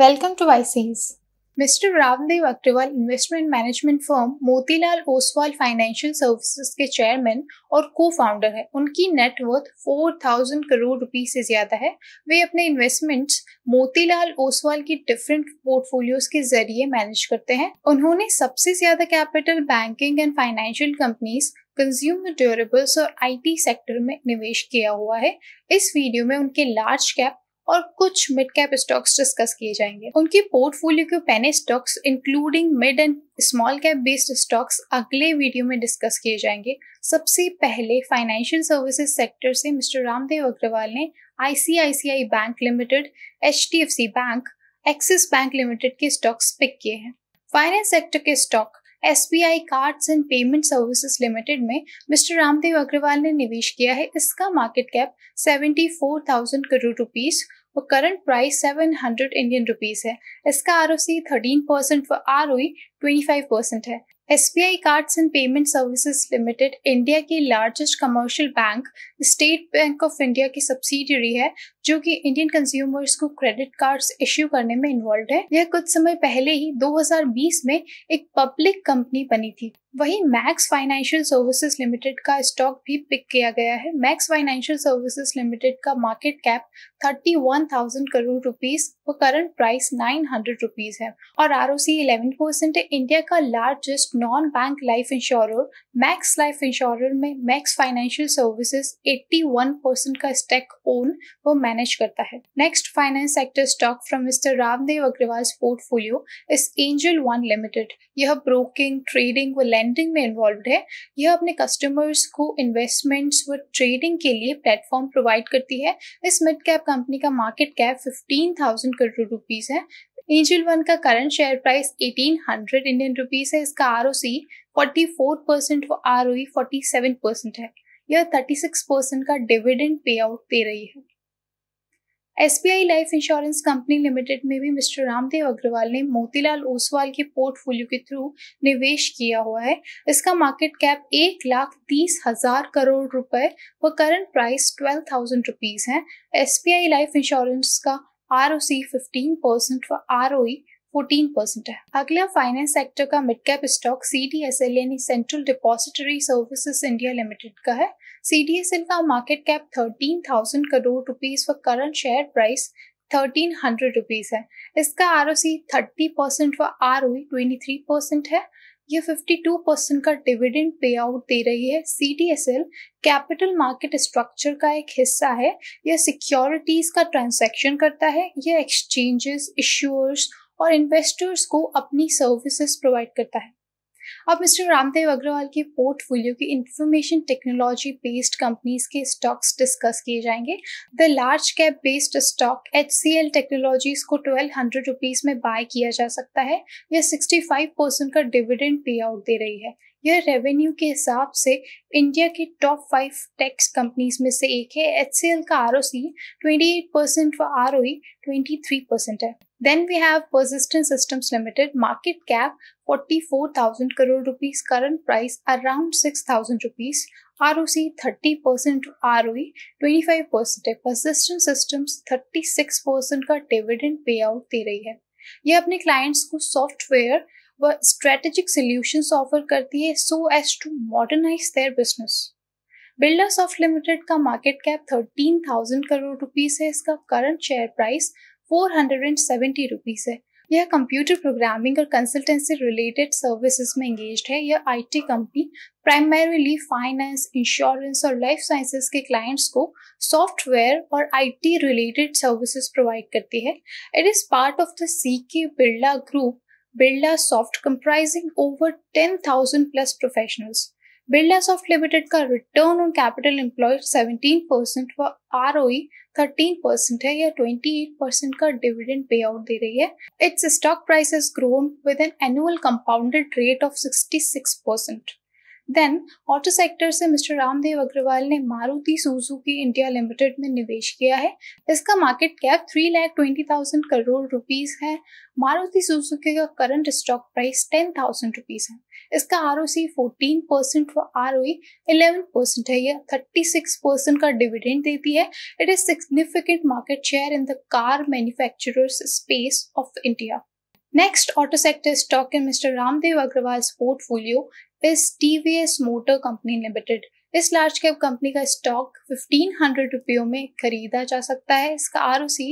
Welcome to ICs. Mr. Ramdev Agrawal, investment management firm Motilal Oswal Financial Services के chairman और co founder है उनकी net worth 4000 crore rupees से ज्यादा है वे अपने इन्वेस्टमेंट्स मोतीलाल ओसवाल की डिफरेंट पोर्टफोलियोज के जरिए मैनेज करते हैं उन्होंने सबसे ज्यादा capital banking and financial companies consumer durables और आईटी सेक्टर में निवेश किया हुआ है इस वीडियो में उनके लार्ज कैप और कुछ मिड कैप स्टॉक्स डिस्कस किए जाएंगे उनके पोर्टफोलियो के पहने stocks including mid and small cap based stocks अगले वीडियो में डिस्कस किए जाएंगे सबसे पहले फाइनेंशियल सर्विसेज सेक्टर से मिस्टर रामदेव अग्रवाल ने ICICI bank limited H bank Axis bank limited के स्टॉक्स पिक किए हैं फाइनेंस सेक्टर के stock S B I cards and payment services limited में मिस्टर रामदेव अग्रवाल ने निवेश किया है इसका market cap seventy four thousand crore rupees और करंट प्राइस 700 इंडियन रुपीस है इसका R O C thirteen percent व R O twenty five percent है S B I cards and payment services limited India की largest commercial bank State Bank of India की subsidiary है जो कि Indian consumers को क्रेडिट कार्ड्स इश्यू करने में इन्वॉल्व है यह कुछ समय पहले ही 2020 में एक पब्लिक कंपनी बनी थी वहीं मैक्स फाइनेंशियल सर्विसेज लिमिटेड का स्टॉक भी पिक किया गया है मैक्स फाइनेंशियल सर्विसेज लिमिटेड का मार्केट कैप 31,000 करोड़ रुपीस और करंट प्राइस 900 रुपीस है और R O C eleven percent है इंडिया का largest non bank life insurer Max Life insurer में मैक्स फाइनेंशियल सर्विसेज 81 परसेंट का स्टेक ओन वो मैनेज करता है next finance sector stock from mister Ramdev Agrawal portfolio इस एंजल वन लिमिटेड यह broking trading व लेंडिंग में इन्वॉल्व है यह अपने कस्टमर्स को इन्वेस्टमेंट्स व ट्रेडिंग के लिए प्लेटफॉर्म प्रोवाइड करती है इस मिड कैप कंपनी का market cap fifteen thousand crore rupees है एंजल वन का current share price 1800 Indian rupees है इसका R O C forty four percent व R O E forty seven percent है यह थर्टी सिक्स परसेंट का डिविडेंड पे आउट दे रही है SBI life insurance company limited में भी मिस्टर रामदेव अग्रवाल ने मोतीलाल ओसवाल के पोर्टफोलियो के थ्रू निवेश किया हुआ है इसका मार्केट कैप एक लाख तीस हजार करोड़ रुपए व current price twelve thousand rupees है एसबीआई लाइफ इंश्योरेंस का R O C fifteen percent व आर ओ फोर्टीन परसेंट है अगला फाइनेंस सेक्टर का mid cap stock C D S L यानी Central Depository Services India limited का है CDSL का मार्केट कैप 13,000 करोड़ रुपीस व करंट शेयर प्राइस 1300 रुपीस है इसका R O C thirty percent व R O twenty three percent है ये 52 परसेंट का डिविडेंड पे आउट दे रही है C D S L capital market structure का एक हिस्सा है यह सिक्योरिटीज का ट्रांसैक्शन करता है यह एक्सचेंजेस इश्यूअर्स और इन्वेस्टर्स को अपनी सर्विसेज प्रोवाइड करता है अब मिस्टर रामदेव अग्रवाल के पोर्टफोलियो की इंफॉर्मेशन टेक्नोलॉजी बेस्ड कंपनीज के स्टॉक्स डिस्कस किए जाएंगे the large cap based stock H C L Technologies को ट्वेल्व हंड्रेड रुपीज में बाय किया जा सकता है यह सिक्सटी फाइव परसेंट का डिविडेंड पे आउट दे रही है यह रेवेन्यू के हिसाब से इंडिया की टॉप फाइव टैक्स कंपनीज में से एक है एच सी एल का R O C twenty eight percent व R O E twenty three percent है Then we have Persistent Systems Limited, market cap 44,000 crore rupees, current price around 6,000 rupees, ROC 30%, ROE 25% है Persistent Systems 36% का dividend payout दे रही है ये अपने clients को software व स्ट्रेटेजिक सोल्यूशंस ऑफर करती है so as to modernize their business Birla soft limited का मार्केट कैप 13,000 करोड़ रुपीस है इसका करंट शेयर प्राइस 470 रुपीस है यह कंप्यूटर प्रोग्रामिंग और कंसल्टेंसी रिलेटेड सर्विसेज में इंगेज है यह IT company primarily finance insurance और लाइफ साइंसेज के क्लाइंट्स को सॉफ्टवेयर और आईटी रिलेटेड सर्विसेज प्रोवाइड करती है it is part of the C K Birla group Birla soft comprising over ten thousand plus professionals Birla soft limited का return on capital employed 17 percent व R thirteen percent है या 28 percent का dividend pay out दे रही है it's stock price grown with an annual compounded rate of 66 percent then auto sector से mister Ramdev Agrawal ने मारुति सुजुकी इंडिया लिमिटेड में निवेश किया है इसका market cap three lakh twenty thousand crore rupees है मारुति सुजुकी का current stock price ten thousand rupees है इसका R O C fourteen percent और आर ओ इलेवन परसेंट है यह थर्टी सिक्स परसेंट का डिविडेंड देती है it is significant market share in the car manufacturers space of India Next auto sector stock in Mr. Ramdev Agrawal's portfolio is TVS Motor Company Limited. इस large cap company का stock fifteen hundred रुपयों में खरीदा जा सकता है इसका R O C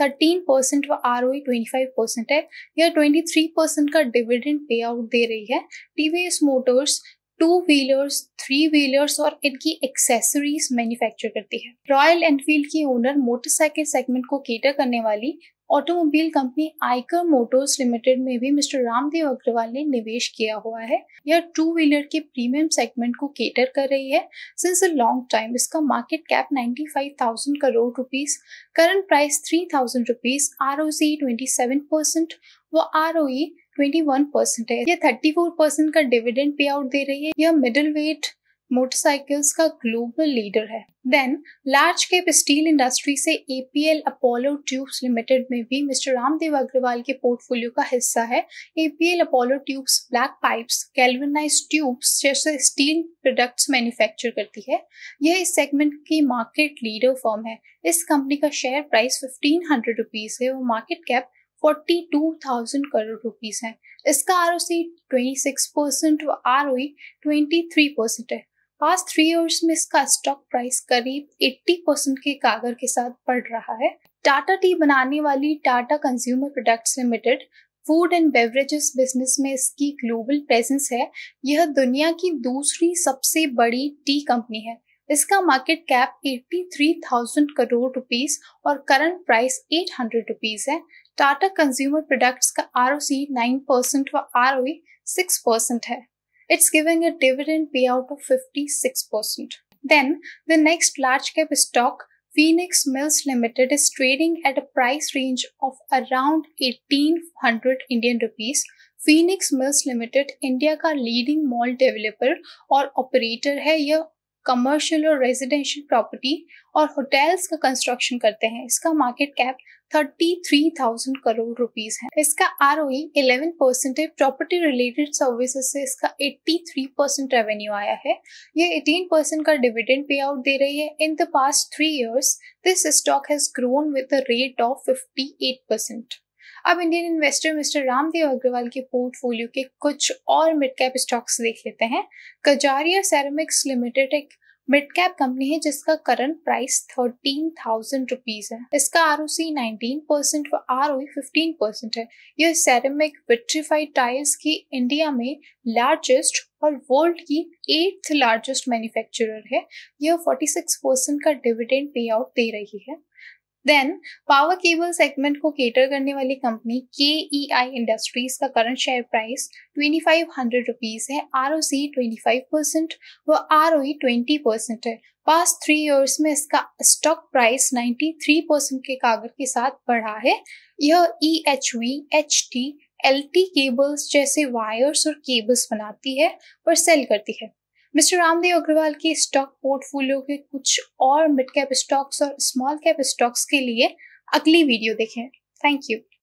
thirteen percent व R O twenty five percent है यह ट्वेंटी थ्री परसेंट का डिविडेंड पे आउट दे रही है TVS motors two wheelers three wheelers और इनकी एक्सेसरीज मैन्युफैक्चर करती है रॉयल एनफील्ड की ओनर मोटरसाइकिल सेगमेंट को केटर करने वाली automobile company Eicher motors limited में भी मिस्टर रामदेव अग्रवाल ने निवेश किया हुआ है यह टू व्हीलर के प्रीमियम सेगमेंट को केटर कर रही है सिंस अ लॉन्ग टाइम इसका market cap 95,000 crore rupees current price 3,000 rupees R O C twenty व R O E twenty percent thirty four percent का डिविडेंड पे आउट दे रही है यह मिडिल वेट मोटरसाइकिल्स का ग्लोबल लीडर है then large cap steel industry से APL Apollo tubes limited में भी मिस्टर रामदेव अग्रवाल के पोर्टफोलियो का हिस्सा है APL Apollo tubes black pipes galvanized tubes जैसे स्टील प्रोडक्ट्स मैन्युफैक्चर करती है यह इस सेगमेंट की मार्केट लीडर फॉर्म है इस कंपनी का शेयर प्राइस फिफ्टीन हंड्रेड है और market cap forty two thousand crore rupees है इसका R O C twenty six percent और R O twenty three percent है पास्ट थ्री ईयर्स में इसका स्टॉक प्राइस करीब एट्टी परसेंट के कागर के साथ बढ़ रहा है टाटा टी बनाने वाली Tata consumer products limited food and beverages business में इसकी ग्लोबल प्रेजेंस है यह दुनिया की दूसरी सबसे बड़ी टी कंपनी है इसका मार्केट कैप 83,000 करोड़ रुपीस और करंट प्राइस 800 रुपीस है टाटा कंज्यूमर प्रोडक्ट्स का R O C nine percent व आर ओ सिक्स परसेंट है it's giving a dividend pay out of fifty six percent Then, the next large cap stock, Phoenix Mills Limited, is trading at a price range of around 1800 Indian rupees. Phoenix Mills Limited, India का leading mall developer और operator है यह commercial और residential property और hotels का construction करते हैं इसका मार्केट कैप 33,000 करोड़ रुपीज है इसका आर ओ इलेवन परसेंट है प्रॉपर्टी रिलेटेड सर्विसेज से इसका 83 परसेंट रेवेन्यू आया है ये 18 परसेंट का डिविडेंड पे आउट दे रही है in the past three years this stock has grown with rate of 58 percent अब Indian investor mister Ramdev Agrawal के पोर्टफोलियो के कुछ और मिड कैप स्टॉक्स देख लेते हैं कजारिया सेरेमिक्स लिमिटेड एक मिड कैप कंपनी है जिसका current price thirteen thousand rupees है इसका R O C nineteen percent और आर ओ फिफ्टीन परसेंट है यह सेरेमिक विट्रीफाइड टायर्स की इंडिया में लार्जेस्ट और वर्ल्ड की एट्थ लार्जेस्ट मैन्युफैक्चरर है यह फोर्टी सिक्स परसेंट का डिविडेंड पे आउट दे रही है देन पावर केबल सेगमेंट को केटर करने वाली company K E I industries का current share price twenty five hundred rupees है R O C twenty five percent व R O E twenty percent है पास्ट थ्री ईयर्स में इसका stock price ninety three percent के CAGR के साथ बढ़ा है यह E H V H T L T cables जैसे वायर्स और केबल्स बनाती है और सेल करती है मिस्टर रामदेव अग्रवाल की स्टॉक पोर्टफोलियो के कुछ और मिड कैप स्टॉक्स और स्मॉल कैप स्टॉक्स के लिए अगली वीडियो देखें थैंक यू